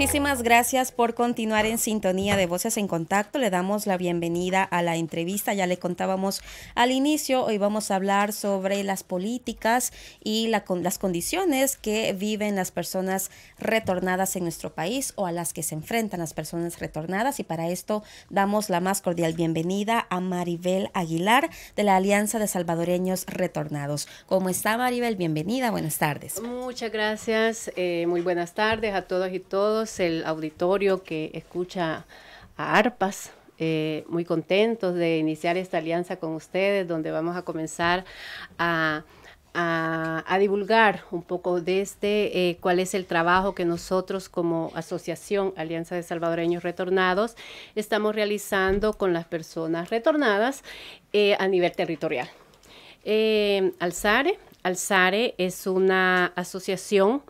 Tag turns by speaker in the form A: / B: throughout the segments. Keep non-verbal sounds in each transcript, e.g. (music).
A: Muchísimas gracias por continuar en sintonía de Voces en Contacto. Le damos la bienvenida a la entrevista. Ya le contábamos al inicio, hoy vamos a hablar sobre las políticas y las condiciones que viven las personas retornadas en nuestro país o a las que se enfrentan las personas retornadas. Y para esto damos la más cordial bienvenida a Maribel Aguilar de la Alianza de Salvadoreños Retornados. ¿Cómo está Maribel? Bienvenida, buenas tardes.
B: Muchas gracias, eh, muy buenas tardes a todos y todos el auditorio que escucha a ARPAS. Eh, muy contentos de iniciar esta alianza con ustedes, donde vamos a comenzar a divulgar un poco de este, eh, cuál es el trabajo que nosotros como asociación Alianza de Salvadoreños Retornados estamos realizando con las personas retornadas eh, a nivel territorial. Alzare, Alzare es una asociación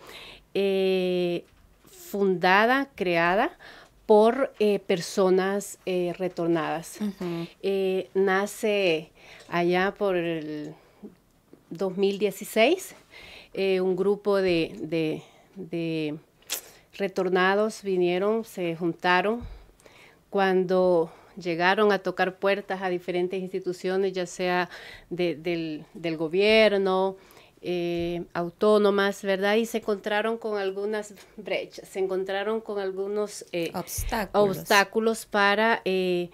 B: fundada, creada por eh, personas eh, retornadas. Eh, nace allá por el 2016 un grupo de, retornados vinieron, se juntaron. Cuando llegaron a tocar puertas a diferentes instituciones, ya sea del gobierno, eh, autónomas, ¿verdad? Y se encontraron con algunas brechas, se encontraron con algunos eh, obstáculos. para eh,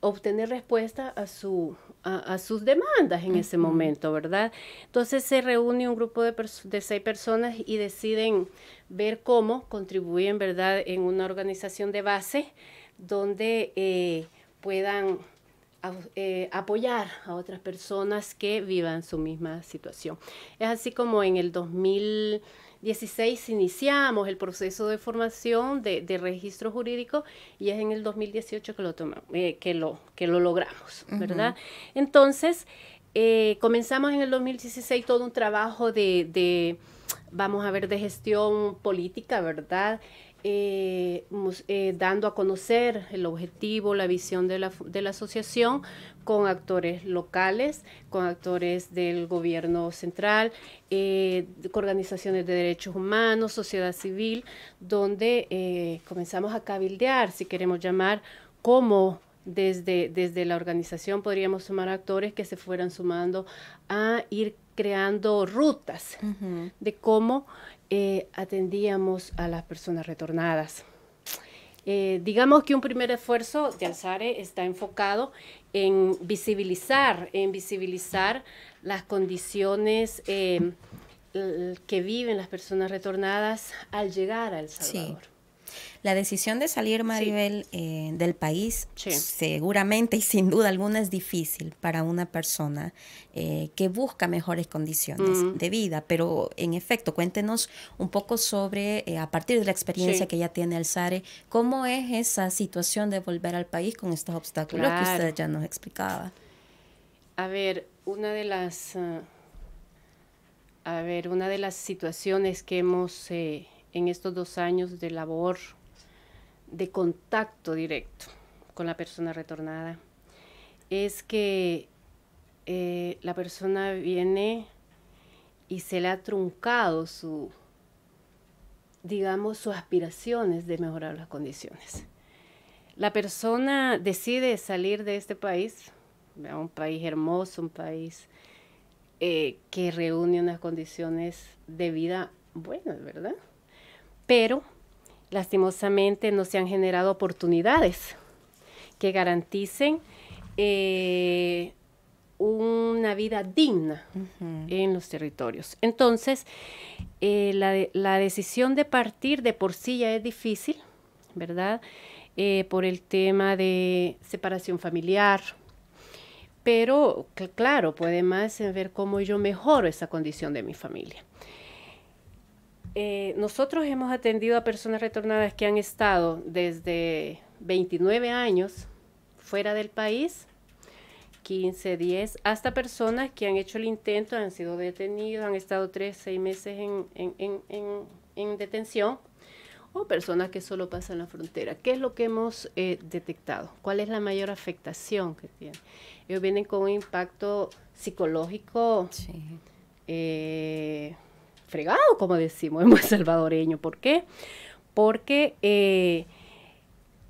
B: obtener respuesta a, su, a, sus demandas en ese momento, ¿verdad? Entonces se reúne un grupo de, de, seis personas y deciden ver cómo contribuyen, ¿verdad?, en una organización de base donde puedan eh, apoyar a otras personas que vivan su misma situación. Es así como en el 2016 iniciamos el proceso de formación de, registro jurídico y es en el 2018 que lo, eh, que lo, que lo logramos, ¿verdad? Entonces, eh, comenzamos en el 2016 todo un trabajo de vamos a ver, de gestión política, ¿verdad? Eh, eh, dando a conocer el objetivo, la visión de la, asociación con actores locales, con actores del gobierno central, eh, organizaciones de derechos humanos, sociedad civil, donde eh, comenzamos a cabildear, si queremos llamar, cómo desde, desde la organización podríamos sumar actores que se fueran sumando a ir creando rutas de cómo eh, atendíamos a las personas retornadas. Eh, digamos que un primer esfuerzo de Alzare está enfocado en visibilizar, en visibilizar las condiciones eh, que viven las personas retornadas al llegar a El Salvador.
A: La decisión de salir, Maribel, eh, del país seguramente y sin duda alguna es difícil para una persona eh, que busca mejores condiciones de vida, pero en efecto, cuéntenos un poco sobre, eh, a partir de la experiencia que ya tiene Alzare, cómo es esa situación de volver al país con estos obstáculos que usted ya nos explicaba.
B: A ver, una de las... a ver, una de las situaciones que hemos en estos dos años de labor, de contacto directo con la persona retornada, es que eh, la persona viene y se le ha truncado su, digamos, sus aspiraciones de mejorar las condiciones. La persona decide salir de este país, un país hermoso, un país eh, que reúne unas condiciones de vida buenas, ¿verdad? pero lastimosamente no se han generado oportunidades que garanticen eh, una vida digna en los territorios. Entonces, eh, la, decisión de partir de por sí ya es difícil, ¿verdad? Eh, por el tema de separación familiar, pero claro, puede más ver cómo yo mejoro esa condición de mi familia. Eh, nosotros hemos atendido a personas retornadas que han estado desde 29 años fuera del país, 15, 10, hasta personas que han hecho el intento, han sido detenidos, han estado 3, 6 meses en, detención, o personas que solo pasan la frontera. ¿Qué es lo que hemos eh, detectado? ¿Cuál es la mayor afectación que tienen? Ellos vienen con un impacto psicológico. Sí. Eh, fregado, como decimos (laughs) en buen salvadoreño. ¿Por qué? Porque eh,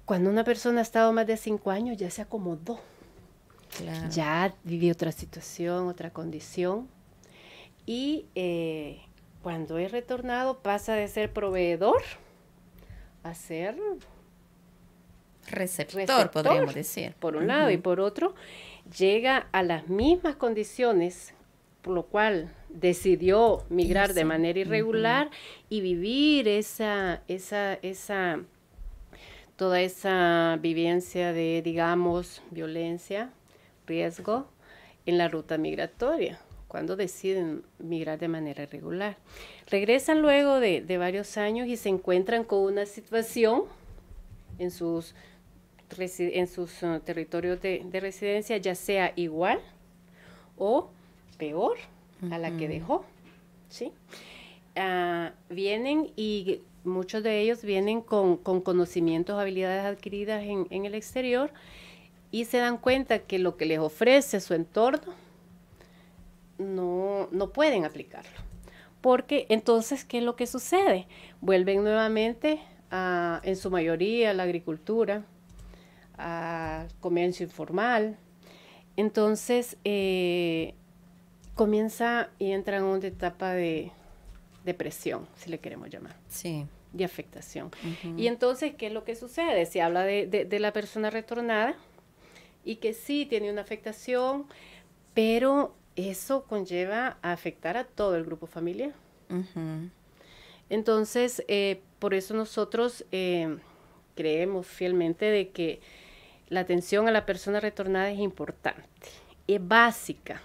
B: cuando una persona ha estado más de cinco años ya se acomodó. Ya vivió otra situación, otra condición. Y eh, cuando es retornado pasa de ser proveedor a ser receptor, podríamos decir. Por un lado y por otro, llega a las mismas condiciones, por lo cual decidió migrar de manera irregular y vivir esa, esa, esa, toda esa vivencia de, digamos, violencia, riesgo en la ruta migratoria, cuando deciden migrar de manera irregular. Regresan luego de, varios años y se encuentran con una situación en sus, en sus eh, territorios de residencia, ya sea igual o peor a la que dejó, ¿sí? Ah, vienen y muchos de ellos vienen con, conocimientos, habilidades adquiridas en, el exterior y se dan cuenta que lo que les ofrece su entorno no, pueden aplicarlo. Porque entonces, ¿qué es lo que sucede? Vuelven nuevamente a, en su mayoría a la agricultura, al comercio informal. Entonces, eh, comienza y entra en una etapa de depresión, si le queremos llamar. Sí. De afectación. Y entonces, ¿qué es lo que sucede? Se habla de, la persona retornada y que sí tiene una afectación, pero eso conlleva a afectar a todo el grupo familiar. Entonces, eh, por eso nosotros eh, creemos fielmente de que la atención a la persona retornada es importante, es básica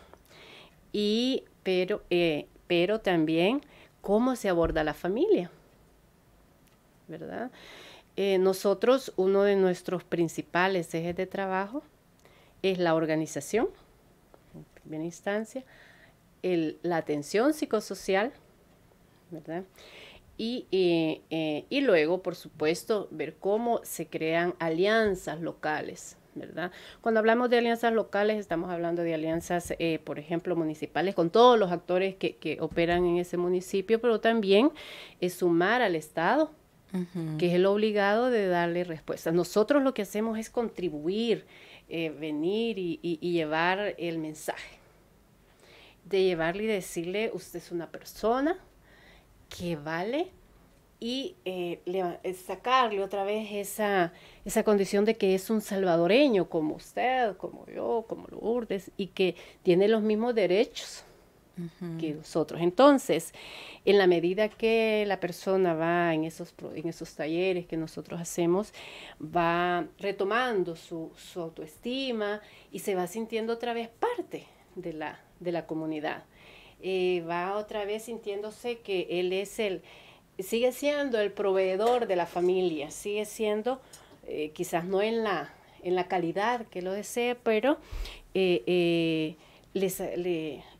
B: y pero, eh, pero también cómo se aborda la familia, ¿verdad? Eh, nosotros, uno de nuestros principales ejes de trabajo es la organización, en primera instancia, la atención psicosocial, ¿verdad? Eh, y, luego, por supuesto, ver cómo se crean alianzas locales cuando hablamos de alianzas locales, estamos hablando de alianzas, eh, por ejemplo, municipales, con todos los actores que, operan en ese municipio, pero también es eh, sumar al Estado, que es el obligado de darle respuesta. Nosotros lo que hacemos es contribuir, eh, venir y, y llevar el mensaje, de llevarle y decirle, usted es una persona que vale y eh, eh, sacarle otra vez esa, esa condición de que es un salvadoreño como usted, como yo, como Lourdes, y que tiene los mismos derechos que nosotros. Entonces, en la medida que la persona va en esos, en esos talleres que nosotros hacemos, va retomando su, autoestima y se va sintiendo otra vez parte de la, de la comunidad. Eh, va otra vez sintiéndose que él es el, sigue siendo el proveedor de la familia, sigue siendo, eh, quizás no en la, en la calidad que lo desee, pero eh, eh,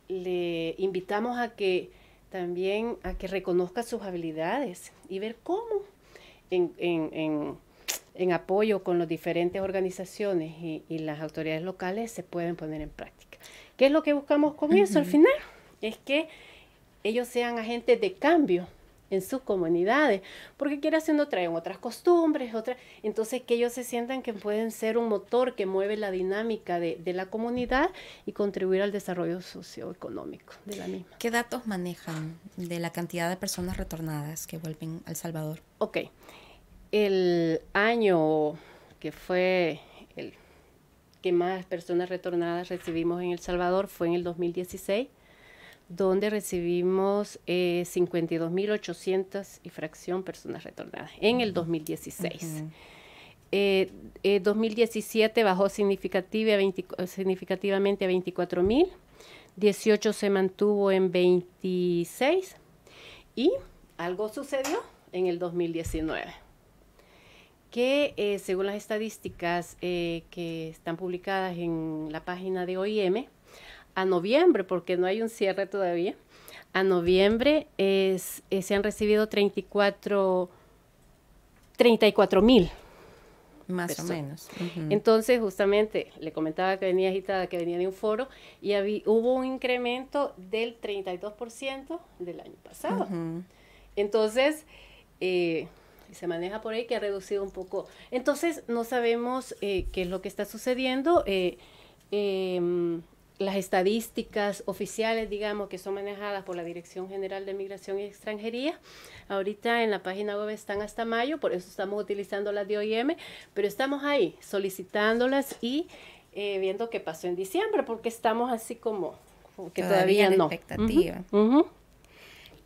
B: le, invitamos a que también a que reconozca sus habilidades y ver cómo en, apoyo con las diferentes organizaciones y, las autoridades locales se pueden poner en práctica. ¿Qué es lo que buscamos con eso al final? Es que ellos sean agentes de cambio, en sus comunidades, porque quiere haciendo traen otras costumbres, otra entonces que ellos se sientan que pueden ser un motor que mueve la dinámica de, la comunidad y contribuir al desarrollo socioeconómico de la
A: misma. ¿Qué datos manejan de la cantidad de personas retornadas que vuelven al Salvador?
B: Ok, el año que fue el que más personas retornadas recibimos en El Salvador fue en el 2016 donde recibimos 52.800 eh, y fracción personas retornadas en el 2016. 2017 eh, eh, bajó significativamente a 24.000, 18 se mantuvo en 26 y algo sucedió en el 2019 que según las estadísticas que están publicadas en la página de OIM, a noviembre, porque no hay un cierre todavía, a noviembre es, eh, se han recibido 34 mil.
A: Más o menos.
B: Entonces, justamente, le comentaba que venía agitada, que venía de un foro, y hubo un incremento del 32% del año pasado. Entonces, eh, se maneja por ahí que ha reducido un poco. Entonces, no sabemos eh, qué es lo que está sucediendo. Em, las estadísticas oficiales, digamos, que son manejadas por la Dirección General de Migración y Extranjería. Ahorita en la página web están hasta mayo, por eso estamos utilizando las de OIM, pero estamos ahí solicitándolas y eh, viendo qué pasó en diciembre, porque estamos así como, que todavía, no. Expectativa.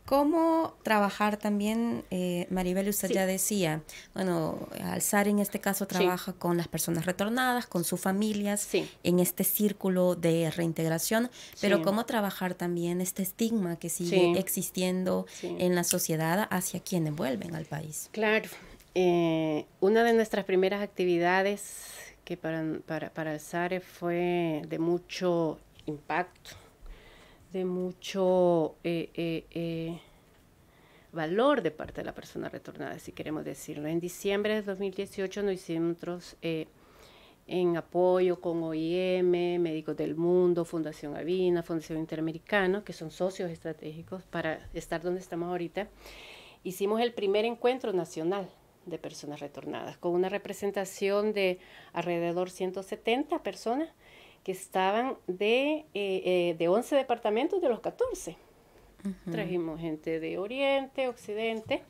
A: ¿Cómo trabajar también, eh, Maribel, usted ya decía, bueno, Alzar en este caso trabaja con las personas retornadas, con sus familias, en este círculo de reintegración, pero ¿cómo trabajar también este estigma que sigue existiendo en la sociedad hacia quienes vuelven al país?
B: Claro, eh, una de nuestras primeras actividades que para, para, para Alzar fue de mucho impacto de mucho eh, eh, eh, valor de parte de la persona retornada, si queremos decirlo. En diciembre de 2018 nos hicimos en apoyo con OIM, Médicos del Mundo, Fundación Avina, Fundación Interamericana, que son socios estratégicos para estar donde estamos ahorita. Hicimos el primer encuentro nacional de personas retornadas, con una representación de alrededor 170 personas que estaban de, 11 eh, eh, departamentos de los 14. Trajimos gente de Oriente, Occidente.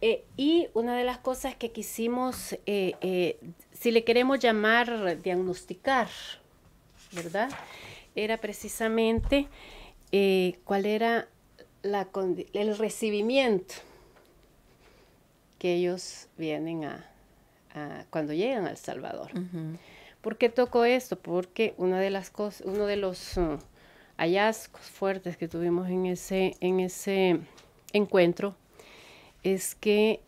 B: Eh, y una de las cosas que quisimos, si le queremos llamar diagnosticar, ¿verdad? Era precisamente cuál era el recibimiento que ellos vienen a, cuando llegan a El Salvador. ¿Por qué toco esto? Porque una de las cosas, uno de los uh, hallazgos fuertes que tuvimos en ese, en ese encuentro es que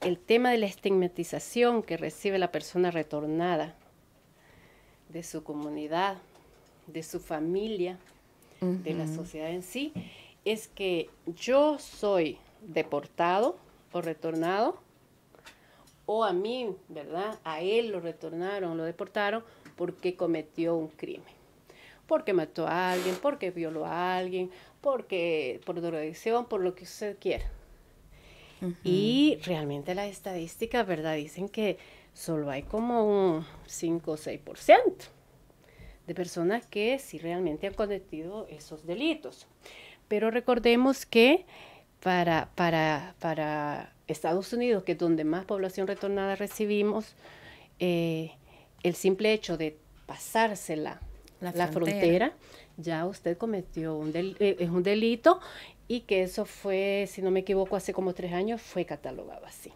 B: el tema de la estigmatización que recibe la persona retornada de su comunidad, de su familia, de la sociedad en sí, es que yo soy deportado o retornado o a mí, ¿verdad? A él lo retornaron, lo deportaron porque cometió un crimen. Porque mató a alguien, porque violó a alguien, porque por drogadicción, por lo que usted quiera. Y realmente las estadísticas, ¿verdad? Dicen que solo hay como un 5 o 6% de personas que sí realmente han cometido esos delitos. Pero recordemos que para, para, para Estados Unidos, que es donde más población retornada recibimos, eh, el simple hecho de pasársela la, frontera. ya usted cometió un eh, es un delito y que eso fue, si no me equivoco, hace como tres años fue catalogado así.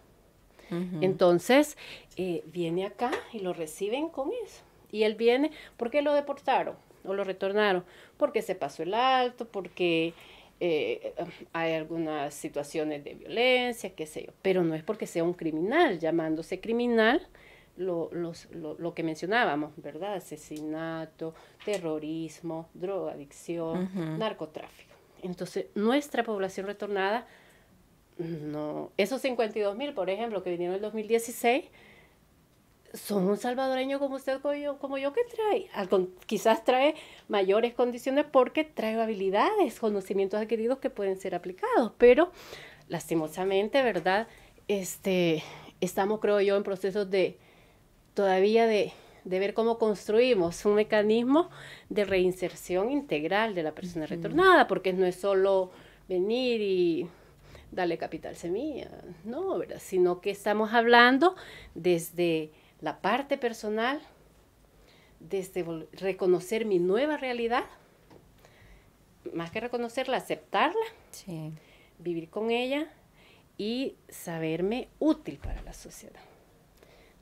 B: Entonces, eh, viene acá y lo reciben con eso. Y él viene, ¿por qué lo deportaron o lo retornaron? Porque se pasó el alto, porque eh, hay algunas situaciones de violencia, qué sé yo, pero no es porque sea un criminal, llamándose criminal, lo, que mencionábamos, ¿verdad? Asesinato, terrorismo, drogadicción, narcotráfico. Entonces, nuestra población retornada, no, esos 52 mil, por ejemplo, que vinieron en el 2016, son un salvadoreño como usted, como yo, como yo que trae, quizás trae mayores condiciones porque trae habilidades, conocimientos adquiridos que pueden ser aplicados, pero lastimosamente, ¿verdad? Este, estamos, creo yo, en procesos de todavía de, de ver cómo construimos un mecanismo de reinserción integral de la persona retornada, porque no es solo venir y darle capital semilla, no, ¿verdad? Sino que estamos hablando desde la parte personal, desde este, reconocer mi nueva realidad, más que reconocerla, aceptarla, vivir con ella y saberme útil para la sociedad.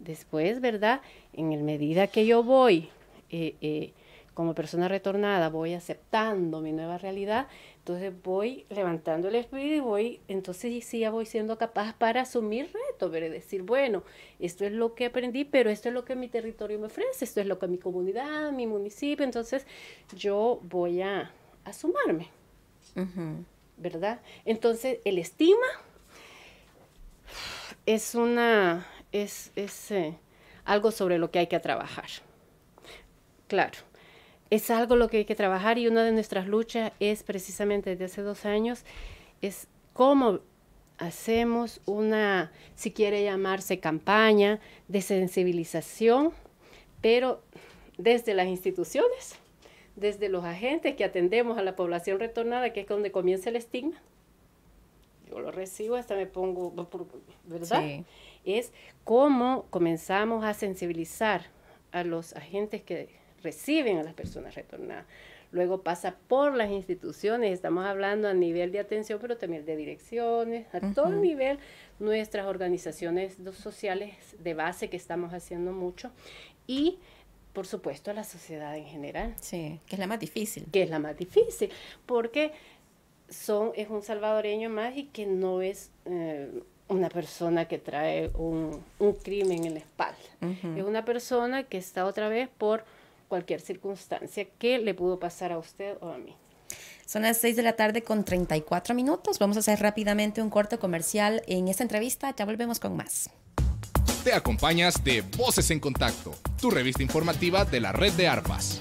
B: Después, ¿verdad? En el medida que yo voy eh, eh, como persona retornada, voy aceptando mi nueva realidad, entonces voy levantando el espíritu y voy, entonces sí, ya voy siendo capaz para asumir momento, decir, bueno, esto es lo que aprendí, pero esto es lo que mi territorio me ofrece, esto es lo que mi comunidad, mi municipio, entonces yo voy a, sumarme, ¿verdad? Entonces, el estima es una, es, es eh, algo sobre lo que hay que trabajar. Claro, es algo lo que hay que trabajar y una de nuestras luchas es precisamente desde hace dos años, es cómo hacemos una, si quiere llamarse campaña de sensibilización, pero desde las instituciones, desde los agentes que atendemos a la población retornada, que es donde comienza el estigma. Yo lo recibo, hasta me pongo, ¿verdad? Es cómo comenzamos a sensibilizar a los agentes que reciben a las personas retornadas, luego pasa por las instituciones, estamos hablando a nivel de atención, pero también de direcciones, a todo nivel, nuestras organizaciones sociales de base que estamos haciendo mucho y por supuesto a la sociedad en general. Sí, que es la más difícil. Que es la más difícil, porque son, es un salvadoreño más y que no es... Eh, una persona que trae un, crimen en la espalda. Es una persona que está otra vez por cualquier circunstancia que le pudo pasar a usted o a mí.
A: Son las 6 de la tarde con 34 minutos. Vamos a hacer rápidamente un corte comercial en esta entrevista. Ya volvemos con más.
C: Te acompañas de Voces en Contacto, tu revista informativa de la red de ARPAS.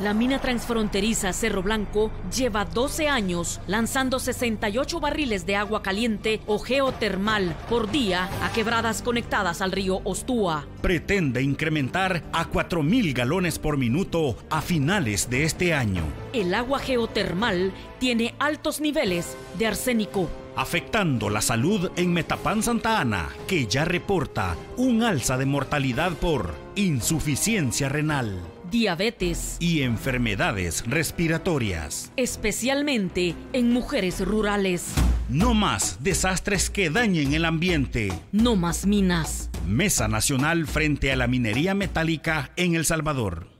C: La mina transfronteriza Cerro Blanco lleva 12 años lanzando 68 barriles de agua caliente o geotermal por día a quebradas conectadas al río Ostúa. Pretende incrementar a 4.000 galones por minuto a finales de este año. El agua geotermal tiene altos niveles de arsénico, afectando la salud en Metapán Santa Ana, que ya reporta un alza de mortalidad por insuficiencia renal diabetes y enfermedades respiratorias, especialmente en mujeres rurales. No más desastres que dañen el ambiente. No más minas. Mesa Nacional frente a la minería metálica en El Salvador.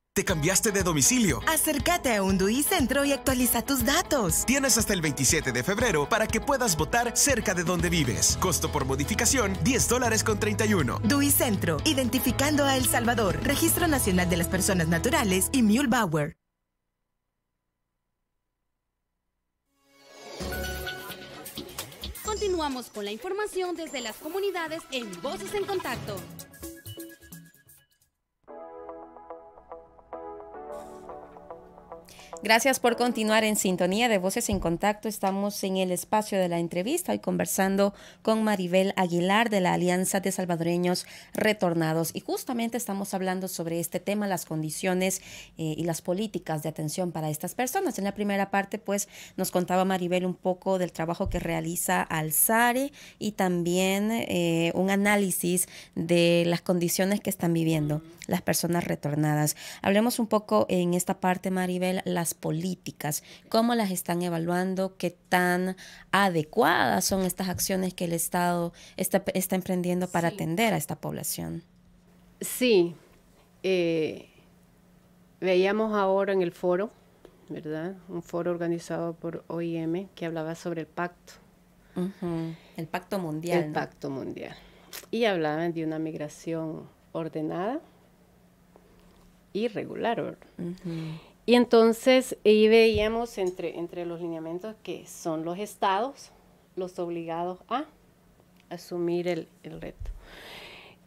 C: ¿Te cambiaste de domicilio?
A: Acércate a un DUI Centro y actualiza tus datos. Tienes
C: hasta el 27 de febrero para que puedas votar cerca de donde vives. Costo por modificación, 10 dólares con 31.
A: DUI Centro, identificando a El Salvador, Registro Nacional de las Personas Naturales y Mule Bauer. Continuamos con la información desde las comunidades en Voces en Contacto. Gracias por continuar en sintonía de Voces en Contacto. Estamos en el espacio de la entrevista y conversando con Maribel Aguilar de la Alianza de Salvadoreños Retornados. Y justamente estamos hablando sobre este tema, las condiciones eh, y las políticas de atención para estas personas. En la primera parte, pues, nos contaba Maribel un poco del trabajo que realiza Alzare y también eh, un análisis de las condiciones que están viviendo las personas retornadas. Hablemos un poco en esta parte, Maribel, las políticas, cómo las están evaluando, qué tan adecuadas son estas acciones que el Estado está, emprendiendo para atender a esta población.
B: Sí, eh, veíamos ahora en el foro, ¿verdad? Un foro organizado por OIM que hablaba sobre el pacto.
A: El pacto mundial. El pacto
B: mundial. Y hablaban de una migración ordenada y regular. Y entonces ahí veíamos entre, los lineamientos que son los estados los obligados a asumir el, reto.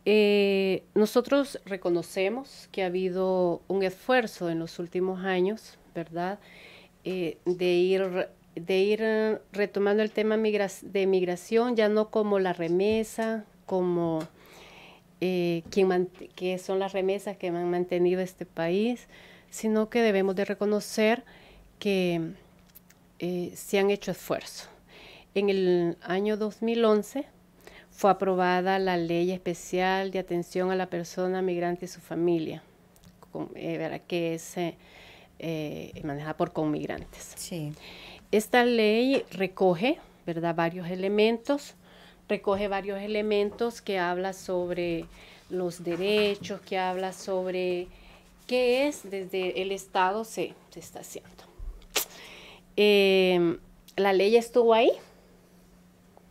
B: Eh, nosotros reconocemos que ha habido un esfuerzo en los últimos años, ¿verdad? Eh, de ir eh, retomando el tema de migración, ya no como la remesa, como eh, que son las remesas que han mantenido este país, sino que debemos de reconocer que eh, se han hecho esfuerzos. En el año 2011 fue aprobada la Ley Especial de Atención a la Persona Migrante y su Familia, eh, que es eh, manejada por conmigrantes. Esta ley recoge ¿verdad? varios elementos, recoge varios elementos que habla sobre los derechos, que habla sobre ¿Qué es desde el Estado se, está haciendo? Em, la ley estuvo ahí,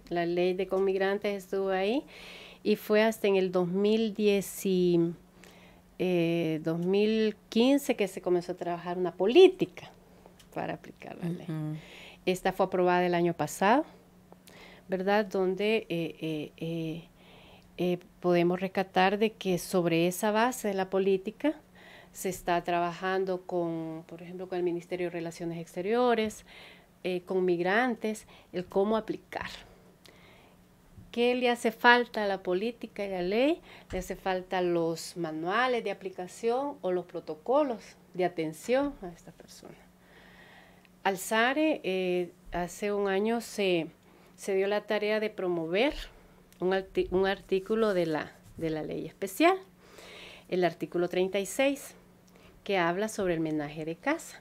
B: la ley de conmigrantes estuvo ahí y fue hasta en el 2010 2015 eh, que se comenzó a trabajar una política para aplicar la ley. Esta fue aprobada el año pasado, ¿verdad? Donde eh, eh, podemos rescatar de que sobre esa base de la política, se está trabajando con, por ejemplo, con el Ministerio de Relaciones Exteriores, eh, con migrantes, el cómo aplicar. ¿Qué le hace falta a la política y la ley? ¿Le hace falta los manuales de aplicación o los protocolos de atención a esta persona? Alzare eh, hace un año se, dio la tarea de promover un, artículo de la, de la ley especial, el artículo 36 que habla sobre el menaje de casa.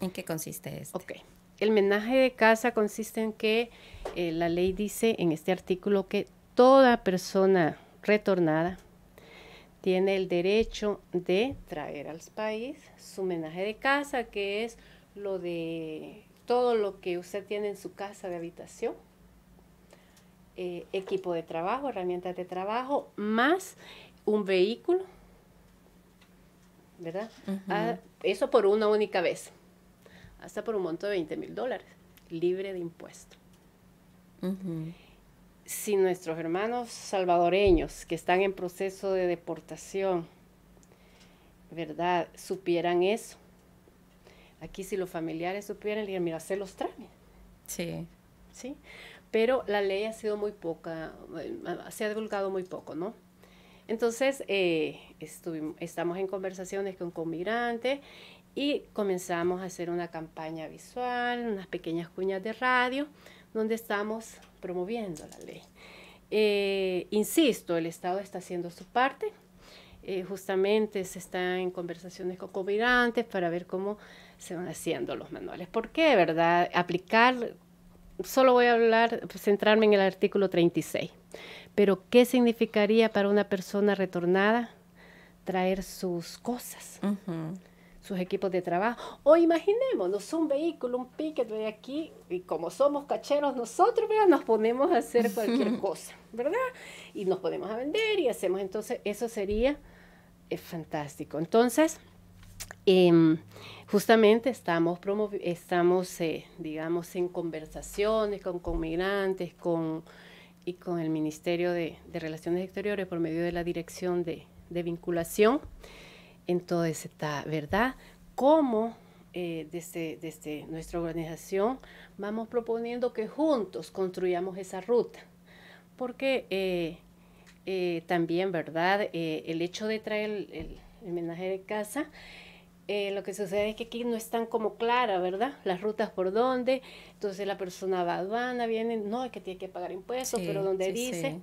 B: ¿En qué consiste eso? Este? Ok. El menaje de casa consiste en que eh, la ley dice en este artículo que toda persona retornada tiene el derecho de traer al país su menaje de casa, que es lo de todo lo que usted tiene en su casa de habitación, eh, equipo de trabajo, herramientas de trabajo, más un vehículo ¿verdad? Ah, eso por una única vez, hasta por un monto de 20 mil dólares, libre de impuesto. Si nuestros hermanos salvadoreños que están en proceso de deportación, ¿verdad? Supieran eso. Aquí si los familiares supieran, dirían, mira, se los trae. Sí. Sí. Pero la ley ha sido muy poca, eh, se ha divulgado muy poco, ¿no? Entonces, eh, estamos en conversaciones con, con y comenzamos a hacer una campaña visual, unas pequeñas cuñas de radio, donde estamos promoviendo la ley. Eh, insisto, el Estado está haciendo su parte. Eh, justamente se está en conversaciones con comirantes para ver cómo se van haciendo los manuales. ¿Por qué, verdad? Aplicar, solo voy a hablar, centrarme en el artículo 36. Pero ¿qué significaría para una persona retornada traer sus cosas? sus equipos de trabajo. O imaginémonos un vehículo, un pique de aquí, y como somos cacheros nosotros, nos ponemos a hacer (laughs) cualquier cosa, ¿verdad? Y nos ponemos a vender y hacemos, entonces eso sería eh, fantástico. Entonces, em, justamente estamos, estamos eh, digamos, en conversaciones con, con migrantes, con y con el Ministerio de, Relaciones Exteriores por medio de la Dirección de, de Vinculación. Entonces está, ¿verdad? ¿Cómo eh, desde, este, desde este, nuestra organización vamos proponiendo que juntos construyamos esa ruta? Porque eh, eh, también, ¿verdad? el hecho de traer el, homenaje de casa eh, lo que sucede es que aquí no están como claras, ¿verdad? Las rutas por dónde, entonces la persona va a aduana, viene, no, es que tiene que pagar impuestos, pero donde dice...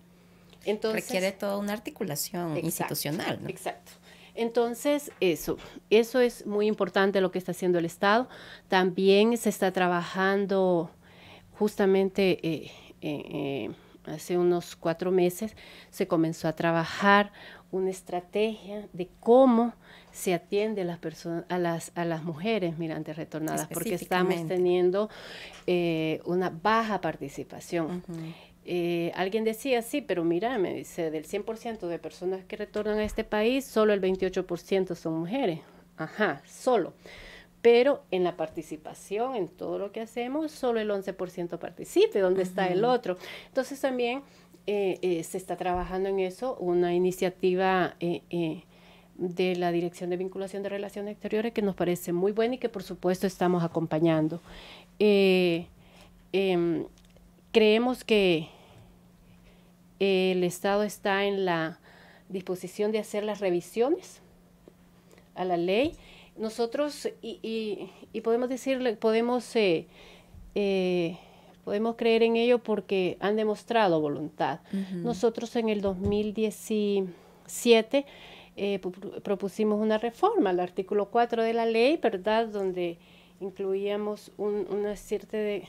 B: Entonces, Requiere toda una articulación institucional, Exacto. Entonces, eso, eso es muy importante lo que está haciendo el Estado. También se está trabajando justamente eh, eh, hace unos cuatro meses, se comenzó a trabajar una estrategia de cómo se atiende a las, personas, a las, a las mujeres mirantes retornadas, porque estamos teniendo eh, una baja participación. Eh, alguien decía, sí, pero mira, me dice, del 100% de personas que retornan a este país, solo el 28% son mujeres. Ajá, solo. Pero en la participación, en todo lo que hacemos, solo el 11% participe, ¿dónde está el otro? Entonces también eh, eh, se está trabajando en eso, una iniciativa eh, de la Dirección de Vinculación de Relaciones Exteriores que nos parece muy buena y que por supuesto estamos acompañando. Em, creemos que el Estado está en la disposición de hacer las revisiones a la ley. Nosotros, y, y podemos decirle, podemos Podemos creer en ello porque han demostrado voluntad. Nosotros en el 2017 eh, propusimos una reforma al artículo 4 de la ley, ¿verdad? Donde incluíamos un, una cierta de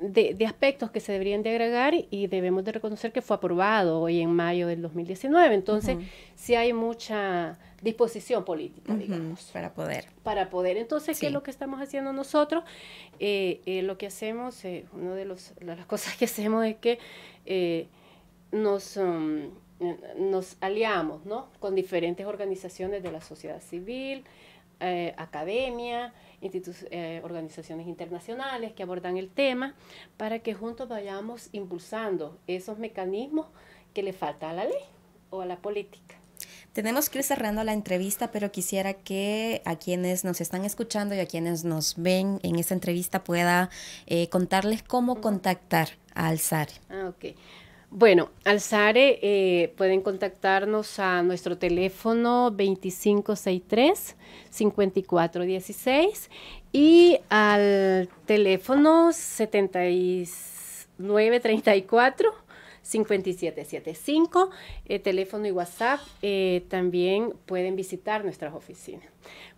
B: de, aspectos que se deberían de agregar y debemos de reconocer que fue aprobado hoy en mayo del 2019. Entonces, sí hay mucha disposición política, digamos. Para poder. Para poder. Entonces, ¿qué es lo que estamos haciendo nosotros? Eh, eh, lo que hacemos, eh, una de, los, las (laughs) cosas que hacemos es que nos... Um, nos aliamos ¿no? con diferentes organizaciones de la sociedad civil, eh, academia, eh, organizaciones internacionales que abordan el tema, para que juntos vayamos impulsando esos mecanismos que le falta a la ley o a la política. Tenemos
A: que ir cerrando la entrevista, pero quisiera que a quienes nos están escuchando y a quienes nos ven en esta entrevista pueda eh, contarles cómo contactar a Alzar. E.
B: Ah, okay. Bueno, Alzare eh, pueden contactarnos a nuestro teléfono 2563-5416 y al teléfono 7934. 5775, eh, teléfono y WhatsApp. Eh, también pueden visitar nuestras oficinas.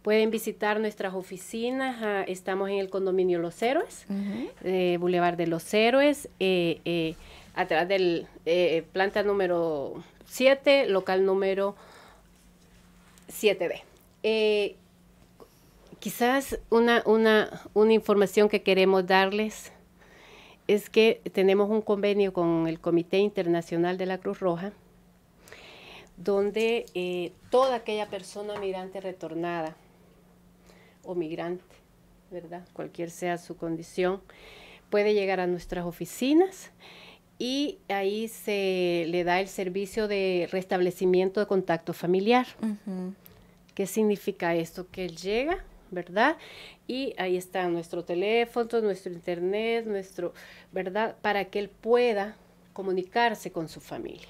B: Pueden visitar nuestras oficinas. Ah, estamos en el condominio Los Héroes, eh, Boulevard de los Héroes, eh, atrás del planta número 7, local número 7B. quizás una, una, una información que queremos darles es que tenemos un convenio con el Comité Internacional de la Cruz Roja, donde eh, toda aquella persona migrante retornada o migrante, ¿verdad? Cualquier sea su condición, puede llegar a nuestras oficinas y ahí se le da el servicio de restablecimiento de contacto familiar. ¿Qué significa esto? Que él llega, ¿verdad? Y ahí está nuestro teléfono, nuestro internet, nuestro, ¿verdad? Para que él pueda comunicarse con su familia.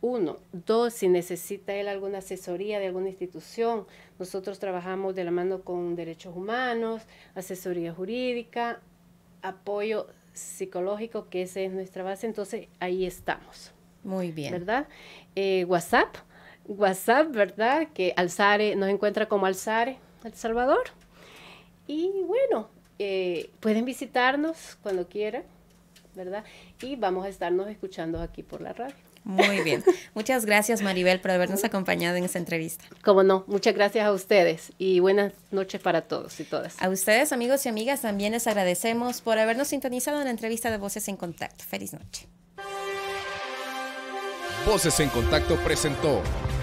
B: Uno, dos, si necesita él alguna asesoría de alguna institución, nosotros trabajamos de la mano con derechos humanos, asesoría jurídica, apoyo psicológico, que esa es nuestra base, entonces ahí estamos. Muy bien. ¿Verdad? Eh, WhatsApp, WhatsApp, ¿verdad? Que Alzare nos encuentra como Alzare el Salvador. Y bueno, eh, pueden visitarnos cuando quieran, ¿verdad? Y vamos a estarnos escuchando aquí por la radio. Muy bien. (laughs) Muchas gracias, Maribel, por habernos acompañado en esta entrevista. Como no, muchas gracias a ustedes y buenas noches para todos y todas. A ustedes,
A: amigos y amigas, también les agradecemos por habernos sintonizado en la entrevista de Voces en Contacto. Feliz noche.
C: Voces en Contacto presentó